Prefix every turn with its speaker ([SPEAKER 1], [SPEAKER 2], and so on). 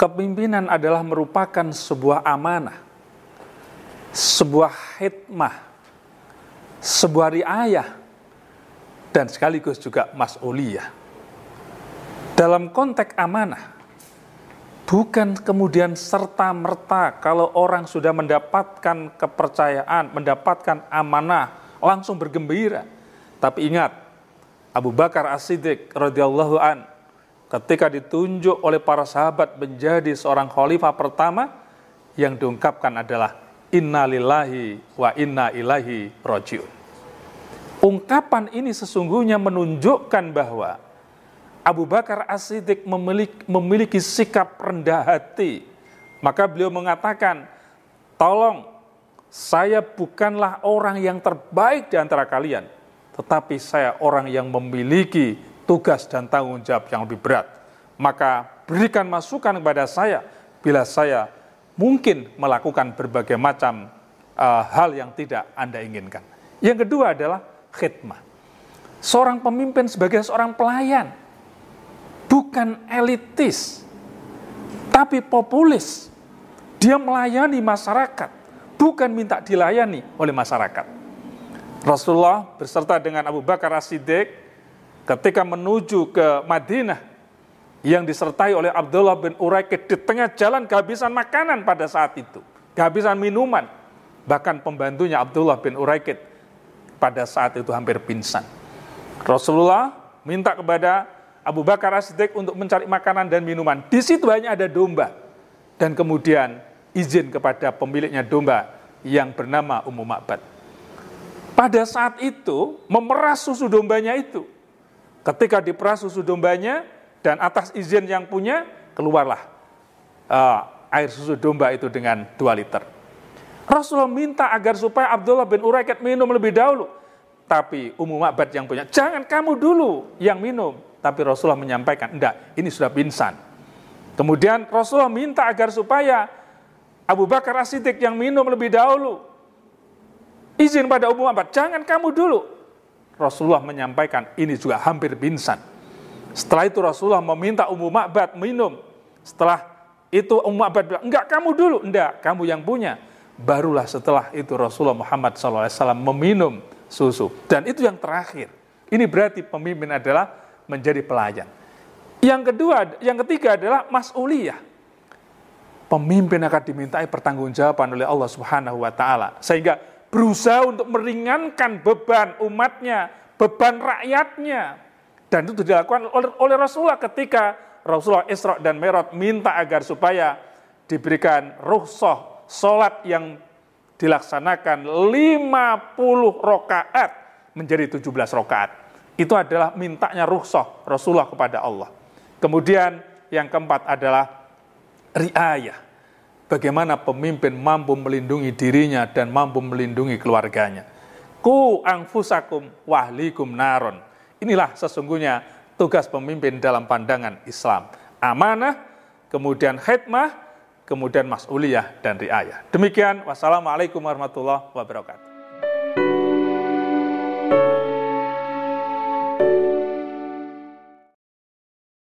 [SPEAKER 1] Kepimpinan adalah merupakan sebuah amanah, sebuah hikmah, sebuah riayah, dan sekaligus juga mas'uliyah. Dalam konteks amanah, bukan kemudian serta-merta kalau orang sudah mendapatkan kepercayaan, mendapatkan amanah, langsung bergembira. Tapi ingat, Abu Bakar As-Siddiq radhiyallahu an ketika ditunjuk oleh para sahabat menjadi seorang khalifah pertama yang diungkapkan adalah innalillahi wa inna ilahi rojiun. Ungkapan ini sesungguhnya menunjukkan bahwa Abu Bakar As-Siddiq memiliki, memiliki sikap rendah hati. Maka beliau mengatakan, tolong saya bukanlah orang yang terbaik di antara kalian, tetapi saya orang yang memiliki tugas dan tanggung jawab yang lebih berat. Maka berikan masukan kepada saya bila saya mungkin melakukan berbagai macam uh, hal yang tidak Anda inginkan. Yang kedua adalah khidmat Seorang pemimpin sebagai seorang pelayan bukan elitis tapi populis. Dia melayani masyarakat, bukan minta dilayani oleh masyarakat. Rasulullah berserta dengan Abu Bakar As-Siddiq ketika menuju ke Madinah yang disertai oleh Abdullah bin Uraikid di tengah jalan kehabisan makanan pada saat itu, kehabisan minuman, bahkan pembantunya Abdullah bin Uraikid pada saat itu hampir pingsan. Rasulullah minta kepada Abu Bakar As-Siddiq untuk mencari makanan dan minuman. Di situ hanya ada domba. Dan kemudian izin kepada pemiliknya domba yang bernama Ummu Ma'bad. Pada saat itu memeras susu dombanya itu Ketika diperas susu dombanya dan atas izin yang punya, keluarlah uh, air susu domba itu dengan 2 liter. Rasulullah minta agar supaya Abdullah bin Uraikat minum lebih dahulu. Tapi umum abad yang punya, jangan kamu dulu yang minum. Tapi Rasulullah menyampaikan, enggak, ini sudah pingsan. Kemudian Rasulullah minta agar supaya Abu Bakar Asidik yang minum lebih dahulu. Izin pada umum abad, jangan kamu dulu Rasulullah menyampaikan, ini juga hampir pingsan. Setelah itu Rasulullah meminta Ummu Ma'bad minum. Setelah itu Ummu Ma'bad bilang, enggak kamu dulu, enggak kamu yang punya. Barulah setelah itu Rasulullah Muhammad SAW meminum susu. Dan itu yang terakhir. Ini berarti pemimpin adalah menjadi pelayan. Yang kedua, yang ketiga adalah mas'uliyah pemimpin akan dimintai pertanggungjawaban oleh Allah Subhanahu wa taala. Sehingga berusaha untuk meringankan beban umatnya, beban rakyatnya. Dan itu dilakukan oleh, oleh Rasulullah ketika Rasulullah Isra dan Merot minta agar supaya diberikan ruhsoh, sholat yang dilaksanakan 50 rokaat menjadi 17 rokaat. Itu adalah mintanya ruhsoh Rasulullah kepada Allah. Kemudian yang keempat adalah riayah bagaimana pemimpin mampu melindungi dirinya dan mampu melindungi keluarganya. Ku angfusakum wahlikum naron. Inilah sesungguhnya tugas pemimpin dalam pandangan Islam. Amanah, kemudian khidmah, kemudian mas'uliyah dan riayah. Demikian, wassalamualaikum warahmatullahi wabarakatuh.